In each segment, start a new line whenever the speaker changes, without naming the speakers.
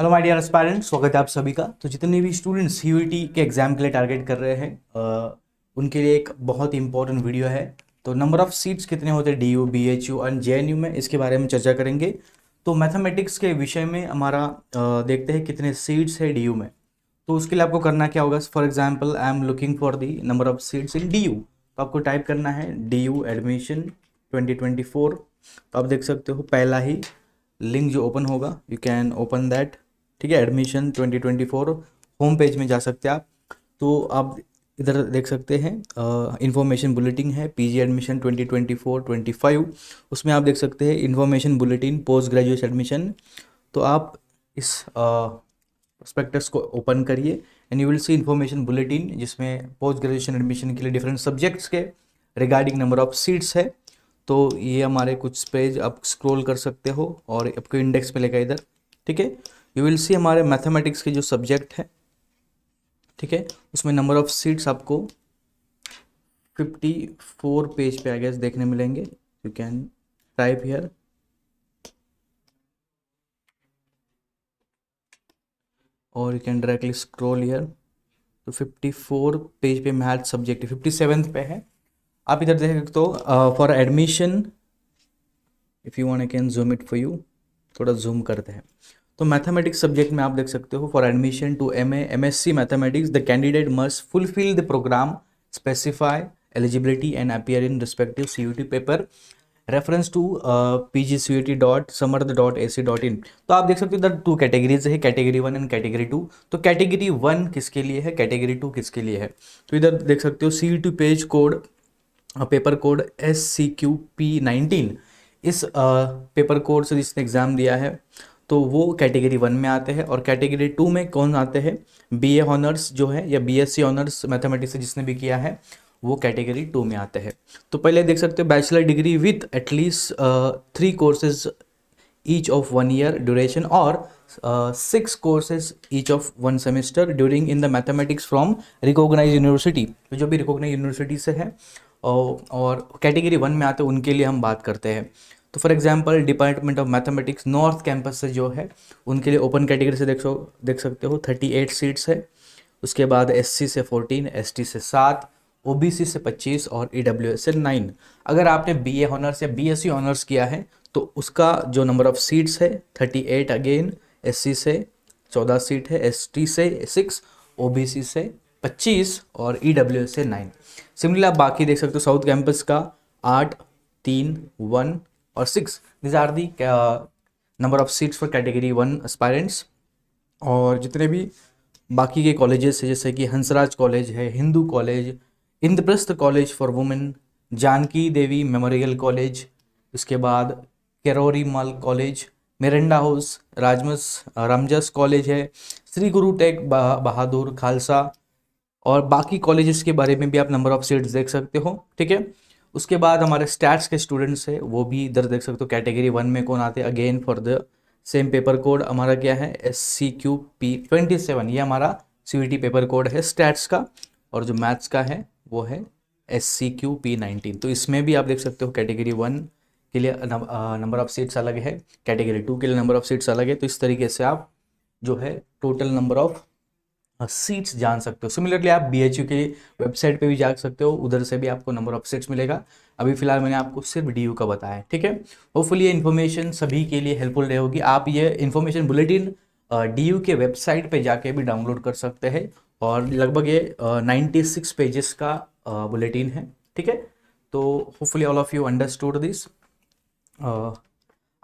hello my dear aspirant स्वागत है आप सभी का तो जितने भी स्टूडेंट्स यू e के एग्ज़ाम के लिए टारगेट कर रहे हैं उनके लिए एक बहुत इंपॉर्टेंट वीडियो है तो नंबर ऑफ़ सीट्स कितने होते हैं D U B H U and J में इसके बारे में चर्चा करेंगे तो मैथमेटिक्स के विषय में हमारा देखते हैं कितने सीट्स है डी में तो उसके लिए आपको करना क्या होगा for example I am looking for the number of seats in D तो आपको टाइप करना है डी एडमिशन 2024 तो आप देख सकते हो पहला ही लिंक जो ओपन होगा यू कैन ओपन दैट ठीक है एडमिशन 2024 होम पेज में जा सकते हैं आप तो आप इधर देख सकते हैं इन्फॉर्मेशन बुलेटिन है पीजी एडमिशन 2024 25 उसमें आप देख सकते हैं information bulletin post graduate admission तो आप इस प्रस्पेक्टस को ओपन करिए and you will see information bulletin जिसमें पोस्ट ग्रेजुएशन एडमिशन के लिए डिफरेंट सब्जेक्ट्स के रिगार्डिंग नंबर ऑफ सीट्स है तो ये हमारे कुछ पेज आप स्क्रॉल कर सकते हो और आपको इंडेक्स पे लेगा इधर ठीक है यू विल सी हमारे मैथमेटिक्स के जो सब्जेक्ट है ठीक है उसमें नंबर ऑफ सीट्स आपको 54 पेज पे आ गैस देखने मिलेंगे यू कैन टाइप हियर और you can directly scroll here तो 54 पेज पे मैथ सब्जेक्ट फिफ्टी सेवन पे है आप इधर देख सकते हो for admission if you want I can zoom it for you थोड़ा जूम करते हैं तो मैथमेटिक्स सब्जेक्ट में आप देख सकते हो for admission to M A M S C mathematics the candidate must fulfil the programme specify eligibility and appear in respective C U T paper reference to P G C U T dot Samarth dot A C dot in तो आप देख सकते हो इधर two categories है category one and category two तो category one किसके लिए है कैटेगरी टू किसके लिए है तो इधर देख सकते हो C U T page code paper code S C Q P nineteen इस पेपर uh, कोड से जिसने एग्ज़ाम दिया है तो वो कैटेगरी वन में आते हैं और कैटेगरी टू में कौन आते हैं बी ए ऑनर्स जो है या B S C honours mathematics से जिसने भी किया है वो कैटेगरी टू में आते हैं तो पहले देख सकते हो bachelor degree with at least three courses each of one year duration और six courses each of one semester during in the mathematics from recognise university जो भी रिकोगनाइज यूनिवर्सिटी से है और कैटेगरी वन में आते हैं उनके लिए हम बात करते हैं तो for example department of mathematics north campus से जो है उनके लिए ओपन कैटेगरी से देख सो देख सकते हो थर्टी एट सीट्स है उसके बाद एससी से फोर्टीन एसटी से सात ओबीसी से पच्चीस और एस e से नाइन अगर आपने बीए ऑनर्स या बीएससी ऑनर्स किया है तो उसका जो नंबर ऑफ सीट्स है थर्टी एट अगेन सी से चौदह सीट है टी से सिक्स सी से पच्चीस और ईडब्ल्यू e से नाइन सिमिलर आप बाकी देख सकते हो साउथ कैंपस का आठ तीन वन और six these are the number of seats for category one aspirants और जितने भी बाकी के कॉलेजेस है जैसे कि हंसराज कॉलेज है Hindu college Indraprastha college for women Janaki Devi memorial college उसके बाद Kirori Mal college Miranda house राजमस रामजस कॉलेज है श्री गुरु टेक बहादुर खालसा और बाकी कॉलेजेस के बारे में भी आप नंबर ऑफ सीट्स देख सकते हो ठीक है उसके बाद हमारे स्टैट्स के स्टूडेंट्स है वो भी इधर देख सकते हो कैटेगरी वन में कौन आते again for the same paper code हमारा क्या है S C Q P twenty seven ये हमारा सी टी पेपर कोड है स्टैट्स का और जो मैथ्स का है वो है S C Q P nineteen तो इसमें भी आप देख सकते हो कैटेगरी वन के लिए नंबर ऑफ सीट्स अलग है कैटेगरी टू के लिए नंबर ऑफ सीट्स अलग है तो इस तरीके से आप जो है टोटल नंबर ऑफ सीट्स हाँ, जान सकते हो सिमिलरली आप बी के वेबसाइट पे भी जा सकते हो उधर से भी आपको नंबर ऑफ सीट्स मिलेगा अभी फिलहाल मैंने आपको सिर्फ डी का बताया ठीक है होपफुली ये इन्फॉर्मेशन सभी के लिए हेल्पफुल रहेगी आप ये इन्फॉर्मेशन बुलेटिन डी के वेबसाइट पे जाके भी डाउनलोड कर सकते हैं और लगभग ये नाइन्टी सिक्स पेजेस का बुलेटिन है ठीक है तो hopefully all of you understood this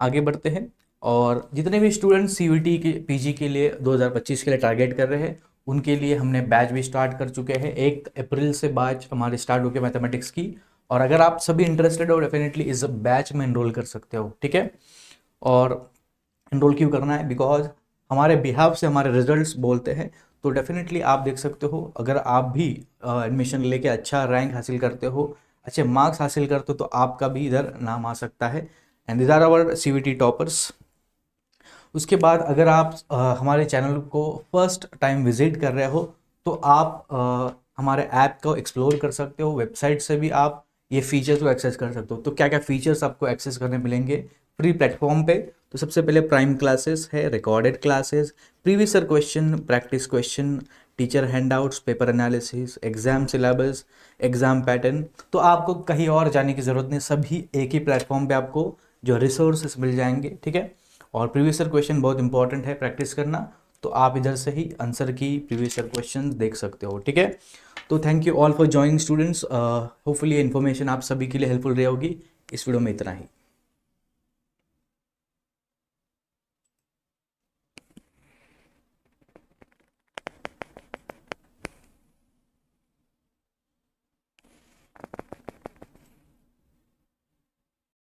आगे बढ़ते हैं और जितने भी स्टूडेंट सी के पीजी के लिए 2025 के लिए टारगेट कर रहे हैं उनके लिए हमने बैच भी स्टार्ट कर चुके हैं एक अप्रैल से बैच हमारे स्टार्ट हो गए मैथमेटिक्स की और अगर आप सभी इंटरेस्टेड हो डेफिनेटली इस बैच में इनरोल कर सकते हो ठीक है और इनरोल क्यों करना है बिकॉज हमारे बिहाव से हमारे रिजल्ट बोलते हैं तो डेफिनेटली आप देख सकते हो अगर आप भी एडमिशन लेके अच्छा रैंक हासिल करते हो अच्छे मार्क्स हासिल करते हो तो आपका भी इधर नाम आ सकता है and these are our C V T toppers उसके बाद अगर आप आ, हमारे चैनल को फर्स्ट टाइम विजिट कर रहे हो तो आप आ, हमारे ऐप को एक्सप्लोर कर सकते हो वेबसाइट से भी आप ये फीचर्स को एक्सेस कर सकते हो तो क्या क्या फीचर्स आपको एक्सेस करने मिलेंगे फ्री प्लेटफॉर्म पे तो सबसे पहले प्राइम क्लासेस है recorded classes previous question practice question teacher handouts paper analysis exam syllabus exam pattern तो आपको कहीं और जाने की ज़रूरत नहीं सभी एक ही प्लेटफॉर्म पे आपको जो रिसोर्सेस मिल जाएंगे ठीक है और प्रीवियस ईयर क्वेश्चन बहुत इंपॉर्टेंट है प्रैक्टिस करना तो आप इधर से ही answer key previous year question देख सकते हो ठीक है तो thank you all for joining students hopefully information आप सभी के लिए हेल्पफुल रहे होगी इस वीडियो में इतना ही